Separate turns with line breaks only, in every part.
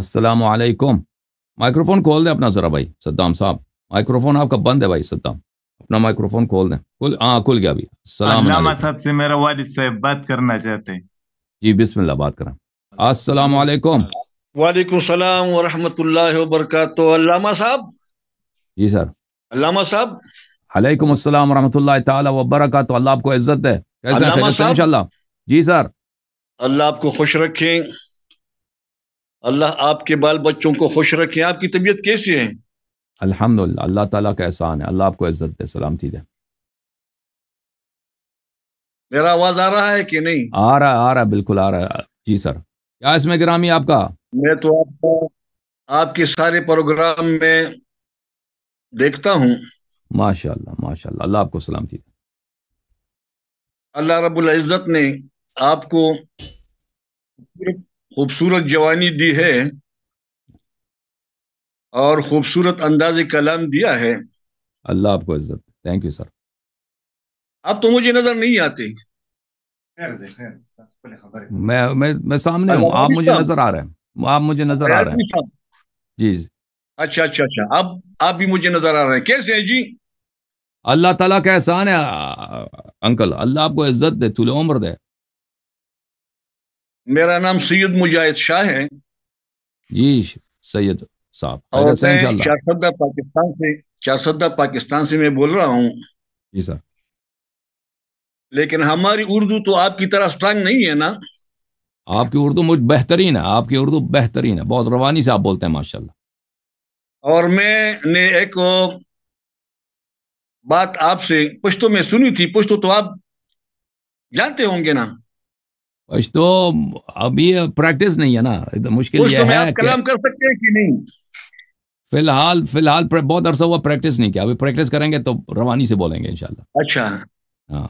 السلام علیکم micro phone کھول دیں اپنا ذرا بھائی صدام صاحب مائکرو فون آپ کا بند ہے بھائی صدام اپنا مائیکرو فون کھول دیں کھل ہاں، گیا السلام صاحب
صاحب سے میرا والد بات کرنا چاہتے ہیں
جی بسم اللہ بات السلام علیکم
وعلیکم السلام ورحمۃ اللہ وبرکاتہ اللہ صاحب جی سر اللہ
صاحب علیکم السلام ورحمۃ اللہ تعالی وبرکاتہ اللہ آپ کو عزت ہے
جی اللہ آپ کو خوش رکھیں اللہ آپ کے بال بچوں کو خوش رکھے آپ کی طبیعت کیسی ہے
الحمد للہ اللہ تعالیٰ کا احسان ہے اللہ آپ کو عزت دے سلامتی ہے کہ نہیں آ رہا آ رہا بالکل آ رہا ہے جی سر کیا اس میں گرامی آپ کا
میں تو آپ کو آپ کے سارے پروگرام میں دیکھتا ہوں
ماشاء اللہ ماشاء اللہ اللہ آپ کو سلامتی دے
اللہ رب العزت نے آپ کو خوبصورت جوانی دی ہے اور خوبصورت انداز کلام دیا ہے
اللہ آپ کو عزت تھینک یو سر
اب تو مجھے نظر نہیں آتے
میں سامنے ہوں آپ مجھے نظر آ رہے ہیں آپ مجھے نظر آ رہے ہیں جی
اچھا اچھا اچھا اب آپ بھی مجھے نظر آ رہے ہیں کیسے ہیں
جی اللہ تعالیٰ کا احسان ہے انکل اللہ آپ کو عزت دے طول عمر دے
میرا نام سید مجاہد شاہ ہے
جی سید صاحب اور میں
چارسدہ پاکستان سے چارسدہ پاکستان سے میں بول رہا ہوں جی سر لیکن ہماری اردو تو آپ کی طرح اسٹرانگ نہیں ہے نا
آپ کی اردو مجھ بہترین ہے آپ کی اردو بہترین ہے بہت روانی سے آپ بولتے ہیں ماشاءاللہ
اور میں نے ایک بات آپ سے پشتوں میں سنی تھی پشتو تو آپ جانتے ہوں گے نا
تو ابھی پریکٹس نہیں ہے نا مشکل یہ ہے کلام
کر سکتے ہیں نہیں
فی الحال فی الحال بہت عرصہ ہوا پریکٹس نہیں کیا ابھی پریکٹس کریں گے تو روانی سے بولیں گے انشاءاللہ اچھا ہاں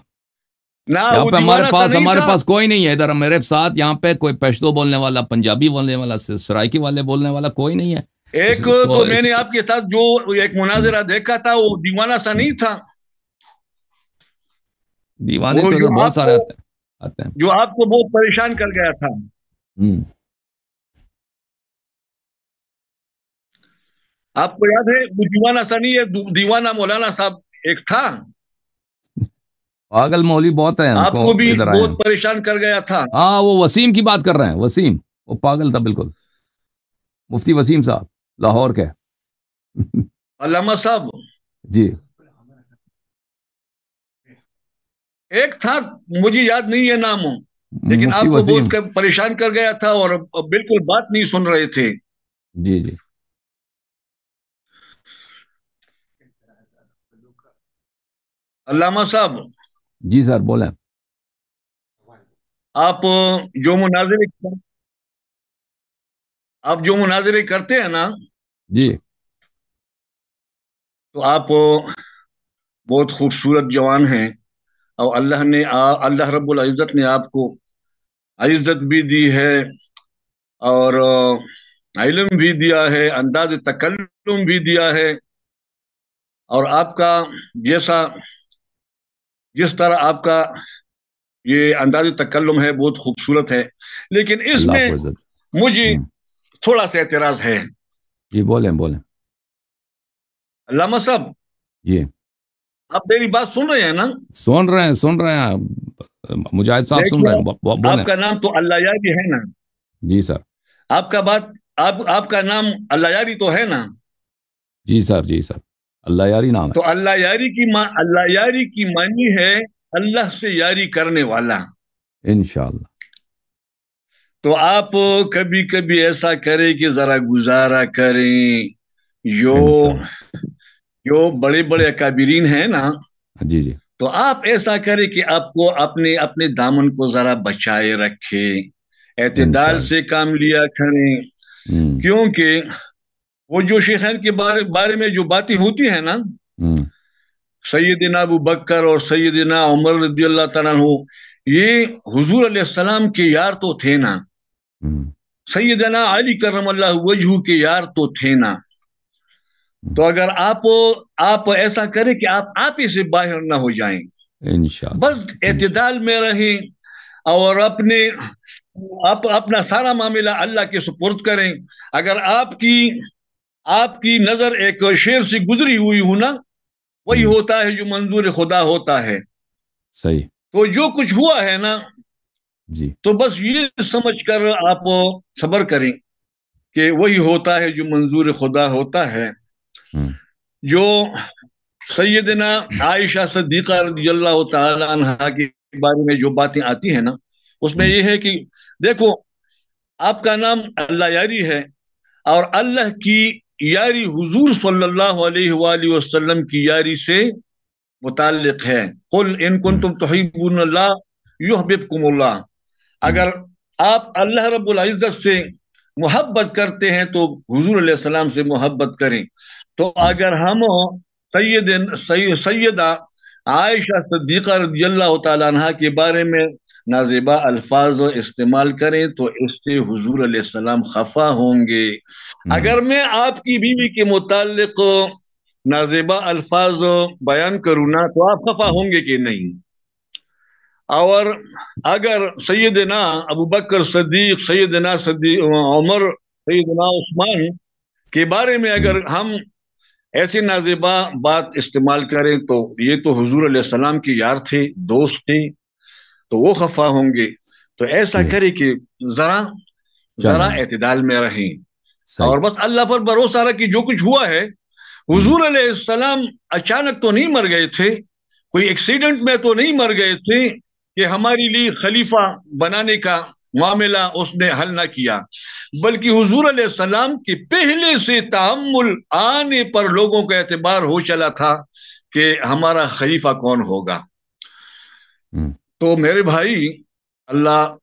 یہاں پہ ہمارے پاس کوئی نہیں ہے ادھر میرے ساتھ یہاں پہ کوئی پشتو بولنے والا پنجابی بولنے والا سرائکی والے بولنے والا کوئی نہیں ہے
ایک تو میں نے آپ کے ساتھ جو ایک مناظرہ دیکھا تھا وہ دیوانہ سا نہیں تھا
دیوانے تو بہت سارے آتے
ہیں آتے ہیں جو آپ کو بہت پریشان کر گیا تھا آپ کو یاد ہے مولانا صاحب ایک تھا
پاگل مولی بہت ہے آپ کو بھی بہت
پریشان کر گیا تھا
ہاں وہ وسیم کی بات کر رہے ہیں وسیم وہ پاگل تھا بالکل مفتی وسیم صاحب لاہور کے
علامہ صاحب جی ایک تھا مجھے یاد نہیں ہے نام
لیکن آپ کو بہت
پریشان کر گیا تھا اور بالکل بات نہیں سن رہے تھے جی جی علامہ صاحب جی سر بولے آپ جو مناظر آپ جو مناظر کرتے ہیں نا جی تو آپ بہت خوبصورت جوان ہیں اور اللہ نے اللہ رب العزت نے آپ کو عزت بھی دی ہے اور علم بھی دیا ہے انداز تکلم بھی دیا ہے اور آپ کا جیسا جس طرح آپ کا یہ انداز تکلم ہے بہت خوبصورت ہے لیکن اس میں مجھے تھوڑا سا اعتراض ہے
جی بولیں بولیں علامہ صاحب جی
آپ میری بات سن رہے ہیں نا
سن رہے ہیں سن رہے ہیں مجاہد صاحب سن رہے ہیں آپ کا
نام تو اللہ یاری ہے نا جی سر آپ کا بات آپ کا نام اللہ یاری تو ہے نا
جی سر جی سر اللہ یاری نام
تو اللہ یاری کی ماں اللہ یاری کی معنی ہے اللہ سے یاری کرنے والا انشاءاللہ تو آپ کبھی کبھی ایسا کریں کہ ذرا گزارا کریں یو جو بڑے بڑے اکابرین ہیں نا جی جی تو آپ ایسا کریں کہ آپ کو اپنے اپنے دامن کو ذرا بچائے رکھے اعتدال سے کام لیا کریں کیونکہ وہ جو شیخین کے بارے بارے میں جو باتیں ہوتی ہیں نا سیدنا ابو بکر اور سیدنا عمر رضی اللہ تعالیٰ یہ حضور علیہ السلام کے یار تو تھے نا سیدنا علی کرم اللہ وجہ کے یار تو تھے نا تو اگر آپ آپ ایسا کریں کہ آپ آپ ہی سے باہر نہ ہو جائیں انشاءاللہ بس اعتدال میں رہیں اور اپنے آپ اپنا سارا معاملہ اللہ کے سپرد کریں اگر آپ کی آپ کی نظر ایک شیر سے گزری ہوئی ہو نا وہی ہوتا ہے جو منظور خدا ہوتا ہے صحیح تو جو کچھ ہوا ہے نا جی تو بس یہ سمجھ کر آپ صبر کریں کہ وہی ہوتا ہے جو منظور خدا ہوتا ہے جو سیدنا عائشہ صدیقہ رضی اللہ تعالی عنہ کے بارے میں جو باتیں آتی ہیں نا اس میں یہ ہے کہ دیکھو آپ کا نام اللہ یاری ہے اور اللہ کی یاری حضور صلی اللہ علیہ وآلہ وسلم کی یاری سے متعلق ہے قل ان کنتم تحبون اللہ یحببکم اللہ اگر آپ اللہ رب العزت سے محبت کرتے ہیں تو حضور علیہ السلام سے محبت کریں تو اگر ہم سید سیدہ عائشہ صدیقہ رضی اللہ تعالیٰ عنہ کے بارے میں نازیبہ الفاظ و استعمال کریں تو اس سے حضور علیہ السلام خفا ہوں گے اگر میں آپ کی بیوی کے متعلق نازیبہ الفاظ بیان کروں نا تو آپ خفا ہوں گے کہ نہیں اور اگر سیدنا ابو بکر صدیق سیدنا صدیق عمر سیدنا عثمان کے بارے میں اگر ہم ایسی نازبہ بات استعمال کریں تو یہ تو حضور علیہ السلام کی یار تھے دوست تھے تو وہ خفا ہوں گے تو ایسا جی۔ کرے کہ ذرا
جی۔ ذرا
اعتدال میں رہیں اور بس اللہ پر بھروسہ رکھے جو کچھ ہوا ہے حضور علیہ السلام اچانک تو نہیں مر گئے تھے کوئی ایکسیڈنٹ میں تو نہیں مر گئے تھے کہ ہماری لیے خلیفہ بنانے کا معاملہ اس نے حل نہ کیا بلکہ حضور علیہ السلام کے پہلے سے تعمل آنے پر لوگوں کا اعتبار ہو چلا تھا کہ ہمارا خلیفہ کون ہوگا تو میرے بھائی اللہ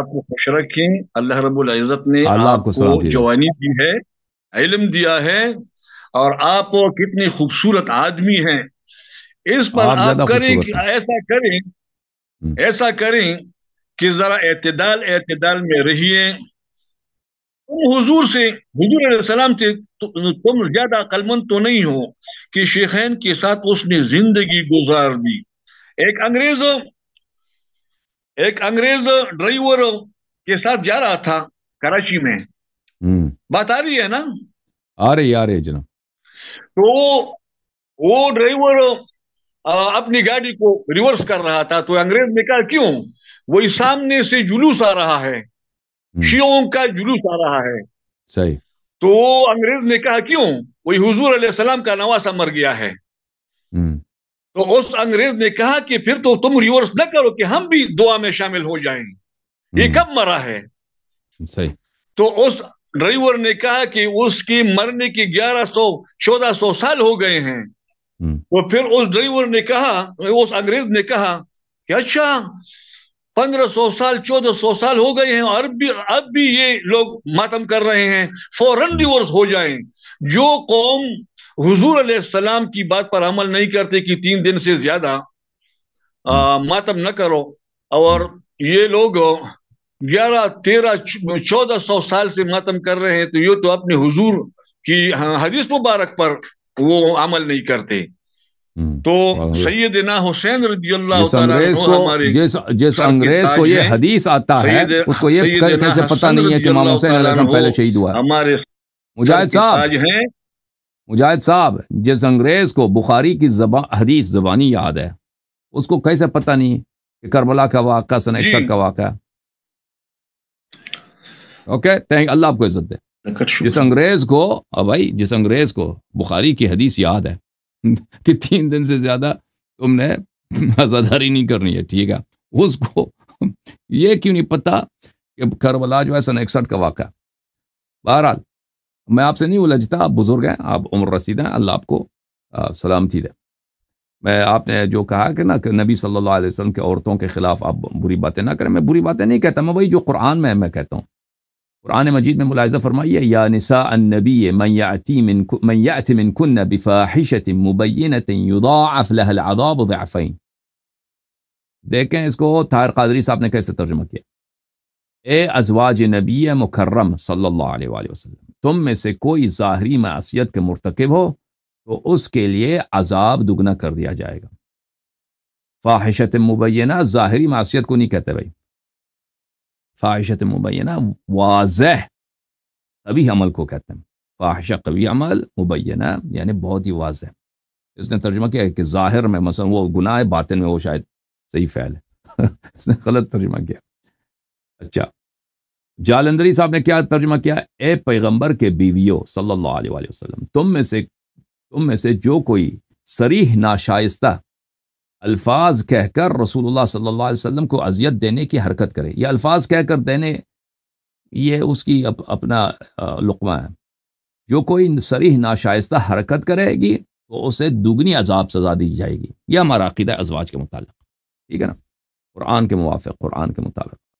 آپ کو خوش رکھیں اللہ رب العزت نے آپ کو جوانی دی ہے علم دیا ہے اور آپ کتنی خوبصورت آدمی ہیں اس پر آپ کریں کہ ایسا کریں ایسا کریں کہ ذرا اعتدال اعتدال میں رہیے حضور سے حضور علیہ السلام سے تم زیادہ قلمن تو نہیں ہو کہ شیخین کے ساتھ اس نے زندگی گزار دی ایک انگریز ایک انگریز ڈرائیور کے ساتھ جا رہا تھا کراچی میں بات آ رہی ہے نا
آ رہی آ رہی جناب
تو وہ ڈرائیور اپنی گاڑی کو ریورس کر رہا تھا تو انگریز نے کہا کیوں وہ سامنے سے جلوس آ رہا ہے شیعوں کا جلوس آ رہا ہے صحیح تو انگریز نے کہا کیوں وہی حضور علیہ السلام کا نواسا مر گیا ہے تو اس انگریز نے کہا کہ پھر تو تم ریورس نہ کرو کہ ہم بھی دعا میں شامل ہو جائیں یہ کب مرا ہے صحیح تو اس ڈرائیور نے کہا کہ اس کی مرنے کی گیارہ سو چودہ سو سال ہو گئے ہیں پھر اس ڈرائیور نے کہا اس انگریز نے کہا کہ اچھا پندرہ سو سال چودہ سو سال ہو گئے ہیں اب بھی یہ لوگ ماتم کر رہے ہیں ڈیورس ہو جائیں جو قوم حضور علیہ السلام کی بات پر عمل نہیں کرتے کہ تین دن سے زیادہ ماتم نہ کرو اور یہ لوگ گیارہ تیرہ چودہ سو سال سے ماتم کر رہے ہیں تو یہ تو اپنے حضور کی حدیث مبارک پر وہ عمل نہیں کرتے تو سیدنا حسین رضی اللہ جس انگریز کو جس,
جس انگریز کو یہ حدیث آتا ہے اس کو یہ کیسے پتہ نہیں ہے کہ امام حسین علیہ السلام پہلے شہید ہوا ہے مجاہد صاحب مجاہد صاحب جس انگریز کو بخاری کی زبان حدیث زبانی یاد ہے اس کو کیسے پتہ نہیں ہے کہ کربلا کا واقعہ سن اکثر جی۔ کا واقعہ اوکے تھینک اللہ آپ کو عزت دے جس انگریز کو بھائی جس انگریز کو بخاری کی حدیث یاد ہے کہ تین دن سے زیادہ تم نے نظاداری نہیں کرنی ہے ٹھیک ہے اس کو یہ کیوں نہیں پتہ کہ کربلا جو ہے سن اکسٹھ کا واقعہ بہرحال میں آپ سے نہیں الجھتا آپ بزرگ ہیں آپ عمر رسید ہیں اللہ آپ کو سلامتی دے میں آپ نے جو کہا کہ نا کہ نبی صلی اللہ علیہ وسلم کے عورتوں کے خلاف آپ بری باتیں نہ کریں میں بری باتیں نہیں کہتا میں وہی جو قرآن میں میں کہتا ہوں قرآن مجید میں ملاحظہ فرمائیے یا نساء النبی من من من من کن بفاحشت مبینت یضاعف العذاب ضعفین دیکھیں اس کو تار قادری صاحب نے کیسے ترجمہ کیا اے ازواج نبی مکرم صلی اللہ علیہ وآلہ وسلم تم میں سے کوئی ظاہری معصیت کے مرتکب ہو تو اس کے لیے عذاب دگنا کر دیا جائے گا فاحشت مبینہ ظاہری معصیت کو نہیں کہتے بھائی فاحشت مبینہ واضح قوی عمل کو کہتے ہیں فاحشہ قوی عمل مبینہ یعنی بہت ہی واضح اس نے ترجمہ کیا کہ ظاہر میں مثلا وہ گناہ باطن میں وہ شاید صحیح فعل ہے اس نے غلط ترجمہ کیا اچھا جالندری صاحب نے کیا ترجمہ کیا اے پیغمبر کے بیویوں صلی اللہ علیہ وسلم تم میں سے تم میں سے جو کوئی سریح ناشائستہ الفاظ کہہ کر رسول اللہ صلی اللہ علیہ وسلم کو اذیت دینے کی حرکت کرے یہ الفاظ کہہ کر دینے یہ اس کی اپنا لقمہ ہے جو کوئی سریح ناشائستہ حرکت کرے گی تو اسے دگنی عذاب سزا دی جائے گی یہ ہمارا عقیدہ ازواج کے متعلق ٹھیک ہے نا قرآن کے موافق قرآن کے مطابق